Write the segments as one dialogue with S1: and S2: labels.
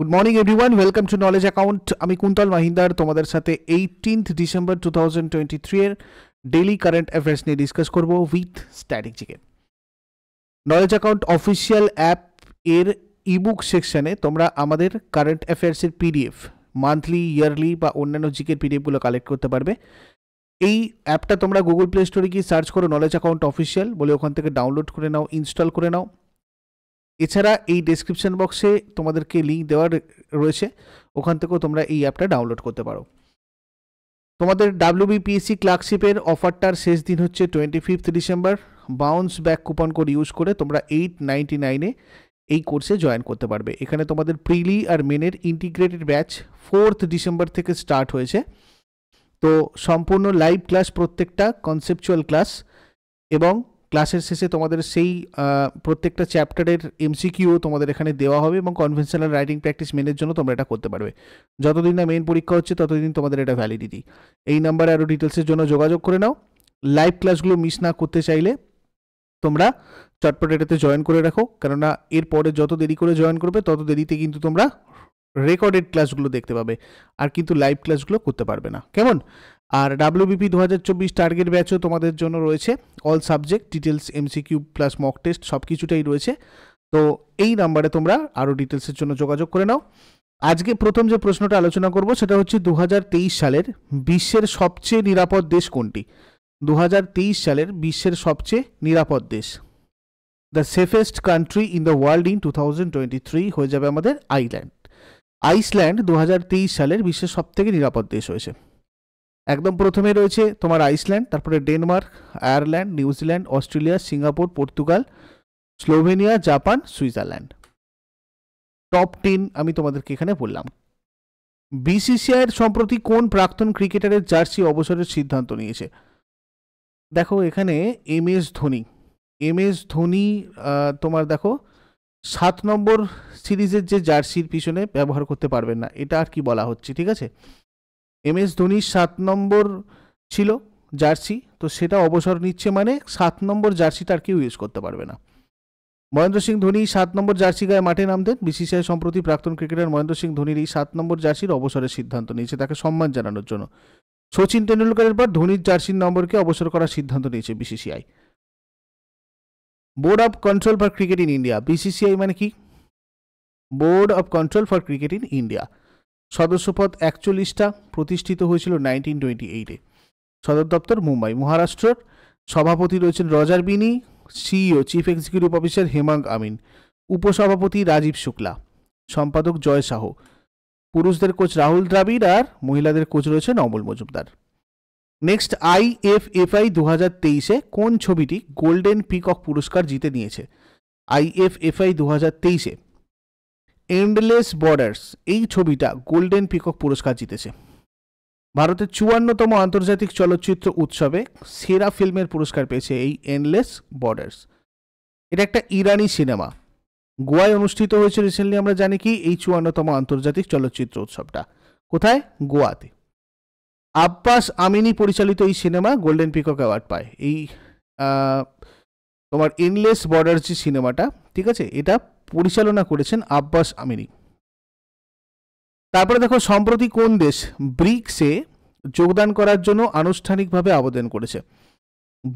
S1: good morning everyone welcome to knowledge account আমি কুন্তল মাহিন্দার তোমাদের সাথে eighteenth December two thousand twenty three এর daily current affairs নিয়ে discuss করব উইথ স্ট্র্যাটেজিকে নলেজ অ্যাকাউন্ট অফিসিয়াল অ্যাপ এর ইবুক সেকশানে তোমরা আমাদের কারেন্ট অ্যাফেয়ার্সের পিডিএফ মান্থলি ইয়ারলি বা অন্যান্য জিকের পিডিএফগুলো কালেক্ট করতে পারবে এই অ্যাপটা তোমরা গুগল প্লে স্টোরে গিয়ে সার্চ করো নলেজ অ্যাকাউন্ট অফিসিয়াল বলে ওখান থেকে ডাউনলোড করে নাও ইনস্টল করে নাও এছাড়া এই ডেসক্রিপশন বক্সে তোমাদেরকে লিঙ্ক দেওয়া রয়েছে ওখান থেকেও তোমরা এই অ্যাপটা ডাউনলোড করতে পারো তোমাদের ডাব্লিউবিপিএসসি ক্লার্কশিপের অফারটার শেষ দিন হচ্ছে twenty fifth December bounce back coupon code use করে তোমরা এইট নাইনটি নাইনে এই কোর্সে জয়েন করতে পারবে এখানে তোমাদের প্রিলি আর মেনের ইন্টিগ্রেটেড ব্যাচ ফোর্থ ডিসেম্বর থেকে স্টার্ট হয়েছে তো সম্পূর্ণ লাইভ ক্লাস প্রত্যেকটা কনসেপচুয়াল ক্লাস এবং ক্লাসের শেষে তোমাদের সেই প্রত্যেকটা চ্যাপ্টারের এমসিকিউ তোমাদের এখানে দেওয়া হবে এবং কনভেনশনাল রাইটিং প্র্যাকটিস মেনের জন্য তোমরা এটা করতে পারবে যতদিন না মেন পরীক্ষা হচ্ছে ততদিন তোমাদের এটা ভ্যালিডিটি এই নাম্বারে আরও ডিটেলসের জন্য যোগাযোগ করে নাও লাইভ ক্লাসগুলো মিস না করতে চাইলে তোমরা চটপট এটাতে জয়েন করে রাখো কেননা এরপরে যত দেরি করে জয়েন করবে তত দেরিতে কিন্তু তোমরা রেকর্ডেড ক্লাসগুলো দেখতে পাবে আর কিন্তু লাইভ ক্লাসগুলো করতে পারবে না কেমন আর ডাব্লিউবিপি দু হাজার চব্বিশ টার্গেট ব্যাচও তোমাদের জন্য রয়েছে all subject details MCQ plus mock test সব কিছুটাই রয়েছে তো এই নাম্বারে তোমরা আরও ডিটেলসের জন্য যোগাযোগ করে নাও আজকে প্রথম যে প্রশ্নটা আলোচনা করব সেটা হচ্ছে দু সালের বিশ্বের সবচেয়ে নিরাপদ দেশ কোনটি দু সালের বিশ্বের সবচেয়ে নিরাপদ দেশ the safest country in the world ইন টু হয়ে যাবে আমাদের আইল্যান্ড আইসল্যান্ড দু সালের বিশ্বের সবথেকে নিরাপদ দেশ হয়েছে একদম প্রথমে রয়েছে তোমার আইসল্যান্ড তারপরে Denmark Ireland New Zealand Australia Singapore Portugal Slovenia Japan Switzerland top ten আমি তোমাদেরকে এখানে বললাম বিসিসিআইয়ের সম্প্রতি কোন প্রাক্তন ক্রিকেটারের জার্সি অবসরের সিদ্ধান্ত নিয়েছে দেখো এখানে M S Dhoni M S Dhoni তোমার দেখো সাত নম্বর সিরিজের যে জার্সির পিছনে ব্যবহার করতে পারবেন না এটা আর কি বলা হচ্ছে ঠিক আছে এম এস ধোনির সাত নম্বর ছিল জার্সি তো সেটা অবসর নিচ্ছে মানে সাত নম্বর জার্সিটা আর কেউ ইউজ করতে পারবে না মহেন্দ্র সিং ধোনি সাত নম্বর জার্সি গায়ে মাঠে নামতেন বিসিসিআই সম্প্রতি প্রাক্তন ক্রিকেটার মহেন্দ্র সিং ধোনির এই সাত নম্বর জার্সির অবসরের সিদ্ধান্ত নিয়েছে তাকে সম্মান জানানোর জন্য সচিন তেন্ডুলকারের পর ধোনির জার্সির নম্বরকে অবসর করার সিদ্ধান্ত নিয়েছে BCCI board of control for cricket in India BCCI মানে কি board of control for cricket in India সদস্যপদ একচল্লিশটা প্রতিষ্ঠিত হয়েছিল নাইনটিন টোয়েন্টি এইটে সদর দপ্তর মুম্বাই মহারাষ্ট্রের সভাপতি রয়েছেন Roger Binny CEO chief executive officer Hemang Amin উপসভাপতি রাজীব শুক্লা সম্পাদক জয় শাহ পুরুষদের কোচ রাহুল দ্রাবিড় আর মহিলাদের কোচ রয়েছেন Amol Muzumdar next I F F I দু হাজার তেইশে কোন ছবিটি গোল্ডেন পিকক পুরস্কার জিতে নিয়েছে আই এফ এফ আই দু হাজার তেইশে এন্ডলেস বর্ডার্স এই ছবিটা গোল্ডেন পিকক পুরস্কার জিতেছে ভারতের চুয়ান্নতম আন্তর্জাতিক চলচ্চিত্র উৎসবে সেরা ফিল্মের পুরস্কার পেয়েছে এই এন্ডলেস বর্ডার্স এটা একটা ইরানি সিনেমা গোয়ায় অনুষ্ঠিত হয়েছে রিসেন্টলি আমরা জানি কি এই চুয়ান্নতম আন্তর্জাতিক চলচ্চিত্র উৎসবটা কোথায় গোয়াতে আব্বাস আমিনী পরিচালিত এই সিনেমা গোল্ডেন পিকক অ্যাওয়ার্ড পায় এই তোমার এনলেস বর্ডার্স যে সিনেমাটা ঠিক আছে এটা পরিচালনা করেছেন আব্বাস আমিরি তারপরে দেখো সম্প্রতি কোন দেশ ব্রিক্সে যোগদান করার জন্য আনুষ্ঠানিকভাবে আবেদন করেছে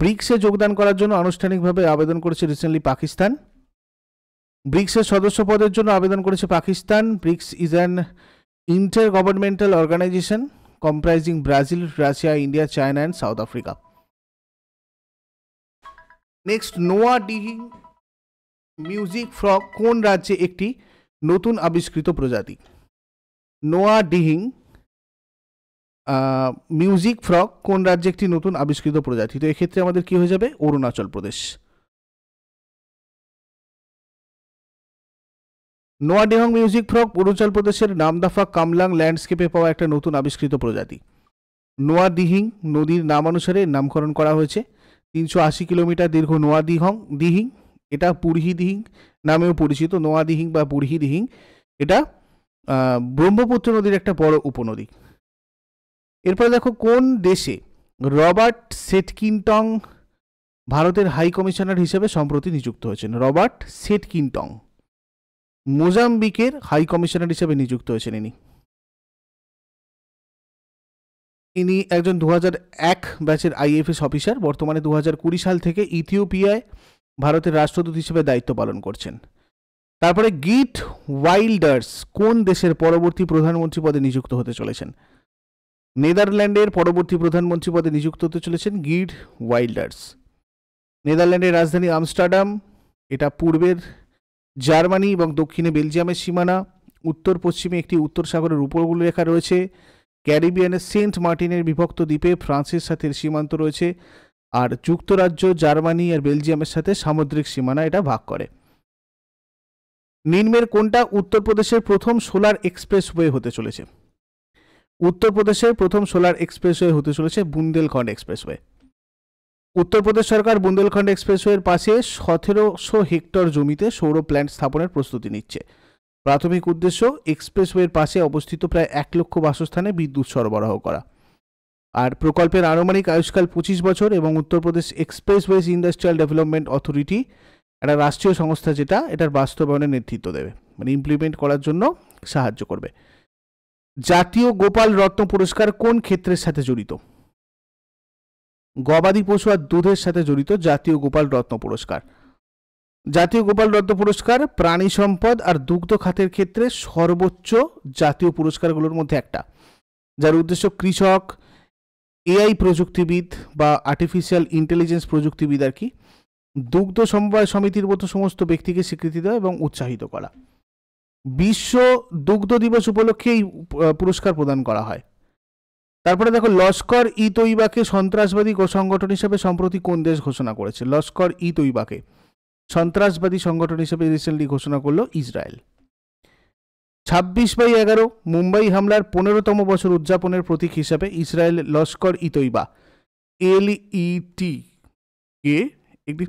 S1: ব্রিক্সে যোগদান করার জন্য আনুষ্ঠানিকভাবে আবেদন করেছে রিসেন্টলি পাকিস্তান ব্রিক্সের সদস্য পদের জন্য আবেদন করেছে Pakistan BRICS is an intergovernmental organisation comprising Brazil Russia India China and South Africa next Noa ডি মিউজিক ফ্রগ কোন রাজ্যে একটি নতুন আবিষ্কৃত প্রজাতি নোয়া ডিহিং মিউজিক ফ্রগ কোন রাজ্যে একটি নতুন আবিষ্কৃত প্রজাতি তো এক্ষেত্রে আমাদের কি হয়ে যাবে অরুণাচল প্রদেশ নোয়াডিহং মিউজিক ফ্রক অরুণাচল প্রদেশের নামদাফা কামলাং ল্যান্ডস্কেপে পাওয়া একটা নতুন আবিষ্কৃত প্রজাতি নোয়া দিহিং নদীর নাম অনুসারে নামকরণ করা হয়েছে তিনশো আশি কিলোমিটার দীর্ঘ নোয়া দিহং দিহিং এটা পুরহিদিহিং নামেও পরিচিত নোয়াদিহিং বা পুরহিদিহিং এটা ব্রহ্মপুত্র নদীর একটা বড় উপনদী এরপরে দেখো কোন দেশে রবার্ট সেটকিনটং ভারতের হাই কমিশনার হিসেবে সম্প্রতি নিযুক্ত হয়েছেন রবার্ট সেটকিনটং মোজাম্বিকের হাই কমিশনার হিসেবে নিযুক্ত হয়েছেন ইনি ইনি একজন দু এক ব্যাচের আইএফএস অফিসার বর্তমানে দু কুড়ি সাল থেকে ইথিওপিয়ায় ভারতের রাষ্ট্রদূত হিসেবে দায়িত্ব পালন করছেন তারপরে গিট ওয়াইল্ডার্স কোন দেশের পরবর্তী প্রধানমন্ত্রী পদে নিযুক্ত হতে চলেছেন নেদারল্যান্ডের পরবর্তী প্রধানমন্ত্রী পদে নিযুক্ত হতে চলেছেন গিট ওয়াইল্ডার্স নেদারল্যান্ডের রাজধানী আমস্টারডাম এটা পূর্বের জার্মানি এবং দক্ষিণে বেলজিয়ামের সীমানা উত্তর পশ্চিমে একটি উত্তর সাগরের রেখা রয়েছে ক্যারিবিয়ানের সেন্ট মার্টিনের বিভক্ত দ্বীপে ফ্রান্সের সাথে সীমান্ত রয়েছে আর যুক্তরাজ্য জার্মানি আর বেলজিয়ামের সাথে সামুদ্রিক সীমানা এটা ভাগ করে নিম্নের কোনটা উত্তরপ্রদেশের প্রথম সোলার এক্সপ্রেসওয়ে হতে চলেছে উত্তরপ্রদেশের প্রথম সোলার এক্সপ্রেসওয়ে হতে চলেছে বুন্দেলখণ্ড এক্সপ্রেসওয়ে উত্তরপ্রদেশ সরকার বুন্দেলখণ্ড এক্সপ্রেসওয়ের পাশে সতেরোশো হেক্টর জমিতে সৌর প্ল্যান্ট স্থাপনের প্রস্তুতি নিচ্ছে প্রাথমিক উদ্দেশ্য এক্সপ্রেসওয়ের পাশে অবস্থিত প্রায় এক লক্ষ বাসস্থানে বিদ্যুৎ সরবরাহ করা আর প্রকল্পের আনুমানিক আয়ুষ্কাল পঁচিশ বছর এবং Uttar Pradesh expressways industrial development authority একটা রাষ্ট্রীয় সংস্থা যেটা এটার বাস্তবায়নে নেতৃত্ব দেবে মানে ইমপ্লিমেন্ট করার জন্য সাহায্য করবে জাতীয় গোপাল রত্ন পুরস্কার কোন ক্ষেত্রের সাথে জড়িত গবাদি পশু আর দুধের সাথে জড়িত জাতীয় গোপাল রত্ন পুরস্কার জাতীয় গোপাল রত্ন পুরস্কার প্রাণী সম্পদ আর দুগ্ধ খাতের ক্ষেত্রে সর্বোচ্চ জাতীয় পুরস্কারগুলোর মধ্যে একটা যার উদ্দেশ্য কৃষক এআই প্রযুক্তিবিদ বা আর্টিফিশিয়াল ইন্টেলিজেন্স প্রযুক্তিবিদ আর কি দুগ্ধ সমবায় সমিতির মতো সমস্ত ব্যক্তিকে স্বীকৃতি দেওয়া এবং উৎসাহিত করা বিশ্ব দুগ্ধ দিবস উপলক্ষে এই পুরস্কার প্রদান করা হয় তারপরে দেখো লস্কর ই তৈবাকে সন্ত্রাসবাদী সংগঠন হিসেবে সম্প্রতি কোন দেশ ঘোষণা করেছে লস্কর ই তৈবাকে সন্ত্রাসবাদী সংগঠন হিসেবে রিসেন্টলি ঘোষণা করলো ইসরায়েল ছাব্বিশ বাই এগারো মুম্বাই হামলার পনেরোতম বছর উদযাপনের প্রতীক হিসাবে ইসরায়েল লস্কর ইতৈবা এলইটি কে একটি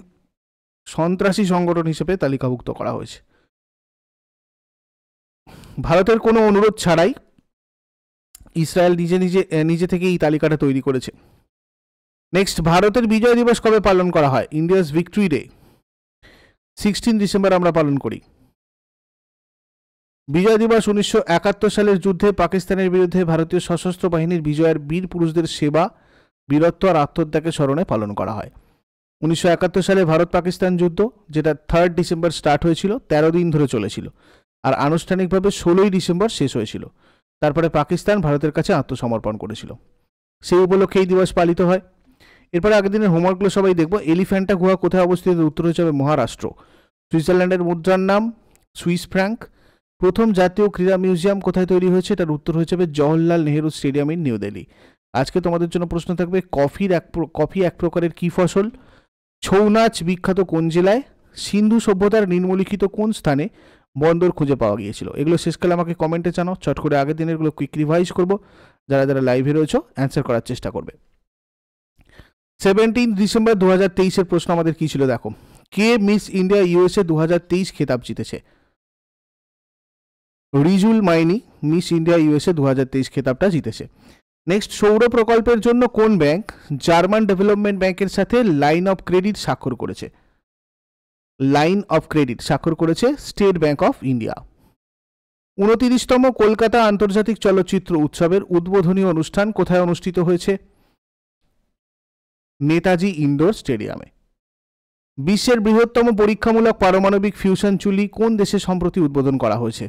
S1: সন্ত্রাসী সংগঠন হিসেবে তালিকাভুক্ত করা হয়েছে ভারতের কোনো অনুরোধ ছাড়াই ইসরায়েল নিজে নিজে নিজে থেকে এই তালিকাটা তৈরি করেছে নেক্সট ভারতের বিজয় দিবস কবে পালন করা হয় India's victory day sixteen December আমরা পালন করি বিজয় দিবস উনিশশো সালের যুদ্ধে পাকিস্তানের বিরুদ্ধে ভারতীয় সশস্ত্র বাহিনীর বিজয়ের বীর পুরুষদের সেবা বীরত্ব আর আত্মত্যাগের স্মরণে পালন করা হয় উনিশশো সালে ভারত পাকিস্তান যুদ্ধ যেটা থার্ড ডিসেম্বর স্টার্ট হয়েছিল তেরো দিন ধরে চলেছিল আর আনুষ্ঠানিকভাবে ষোলোই ডিসেম্বর শেষ হয়েছিল তারপরে পাকিস্তান ভারতের কাছে আত্মসমর্পণ করেছিল সেই উপলক্ষে এই দিবস পালিত হয় এরপরে আগের দিনের হোমওয়ার্কগুলো সবাই দেখব এলিফ্যান্টা গুহা কোথায় অবস্থিত উত্তর হিসাবে মহারাষ্ট্র সুইজারল্যান্ডের মুদ্রার নাম সুইস ফ্র্যাঙ্ক প্রথম জাতীয় ক্রীড়া মিউজিয়াম কোথায় তৈরি হয়েছে এটার উত্তর হয়ে যাবে Jawaharlal Nehru stadium in New Delhi আজকে তোমাদের জন্য প্রশ্ন থাকবে কফির এক কফি এক প্রকারের কী ফসল ছৌ নাচ বিখ্যাত কোন জেলায় সিন্ধু সভ্যতার নিম্নলিখিত কোন স্থানে বন্দর খুঁজে পাওয়া গিয়েছিল এগুলো শেষকালে আমাকে কমেন্টে জানাও চট করে আগের দিনের এগুলো কুইক রিভাইজ করবো যারা যারা লাইভে রয়েছো অ্যান্সার করার চেষ্টা করবে সেভেন্টিন ডিসেম্বর দু হাজার তেইশের প্রশ্ন আমাদের কী ছিল দেখো কে মিস ইন্ডিয়া ইউএসএ দু হাজার তেইশ খেতাব জিতেছে Rijul Maini Miss India USA দু হাজার তেইশ খেতাবটা জিতেছে নেক্সট সৌর প্রকল্পের জন্য কোন ব্যাংক জার্মান ডেভেলপমেন্ট ব্যাংকের সাথে লাইন অফ ক্রেডিট স্বাক্ষর করেছে লাইন অফ ক্রেডিট স্বাক্ষর করেছে স্টেট ব্যাংক অফ ইন্ডিয়া উনতিরিশতম কলকাতা আন্তর্জাতিক চলচ্চিত্র উৎসবের উদ্বোধনী অনুষ্ঠান কোথায় অনুষ্ঠিত হয়েছে নেতাজি ইন্ডোর স্টেডিয়ামে বিশ্বের বৃহত্তম পরীক্ষামূলক পারমাণবিক ফিউশন চুলি কোন দেশে সম্প্রতি উদ্বোধন করা হয়েছে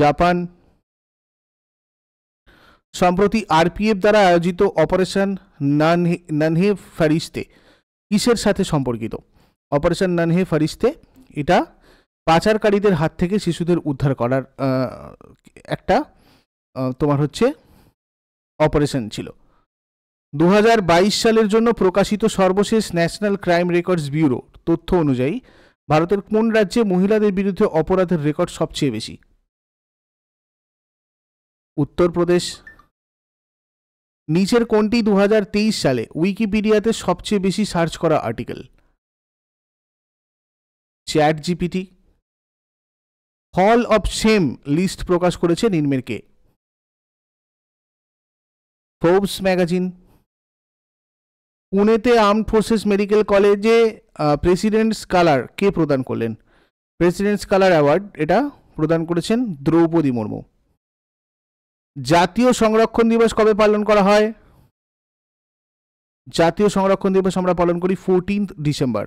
S1: জাপান সম্প্রতি আরপিএফ দ্বারা আয়োজিত অপারেশন নানহে ফারিস্তে কিসের সাথে সম্পর্কিত অপারেশন নানহে ফারিস্তে এটা পাচারকারীদের হাত থেকে শিশুদের উদ্ধার করার একটা তোমার হচ্ছে অপারেশন ছিল দু সালের জন্য প্রকাশিত সর্বশেষ ন্যাশনাল ক্রাইম রেকর্ডস ব্যুরো তথ্য অনুযায়ী ভারতের কোন রাজ্যে মহিলাদের বিরুদ্ধে অপরাধের রেকর্ড সবচেয়ে বেশি উত্তরপ্রদেশ নিচের কোনটি দু সালে উইকিপিডিয়াতে সবচেয়ে বেশি সার্চ করা আর্টিকেল চ্যাট জিপিটি হল অফ সেম লিস্ট প্রকাশ করেছে নির্মেরকে ফোর্বস ম্যাগাজিন পুনেতে আর্ম ফোর্সেস মেডিকেল কলেজে প্রেসিডেন্টস কালার কে প্রদান করলেন প্রেসিডেন্টস কালার অ্যাওয়ার্ড এটা প্রদান করেছেন দ্রৌপদী মুর্মু জাতীয় সংরক্ষণ দিবস কবে পালন করা হয় জাতীয় সংরক্ষণ দিবস আমরা পালন করি ফোরটিন্থ ডিসেম্বর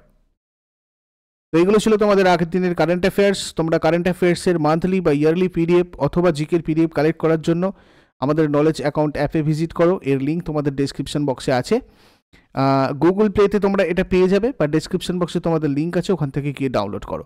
S1: তো এইগুলো ছিল তোমাদের আগের দিনের কারেন্ট অ্যাফেয়ার্স তোমরা কারেন্ট অ্যাফেয়ার্সের মান্থলি বা ইয়ারলি পিডিএফ অথবা জিকের পিডিএফ কালেক্ট করার জন্য আমাদের নলেজ অ্যাকাউন্ট অ্যাপে ভিজিট করো এর লিঙ্ক তোমাদের ডেসক্রিপশন বক্সে আছে গুগল প্লেতে তোমরা এটা পেয়ে যাবে বা ডেসক্রিপশন বক্সে তোমাদের লিঙ্ক আছে ওখান থেকে গিয়ে ডাউনলোড করো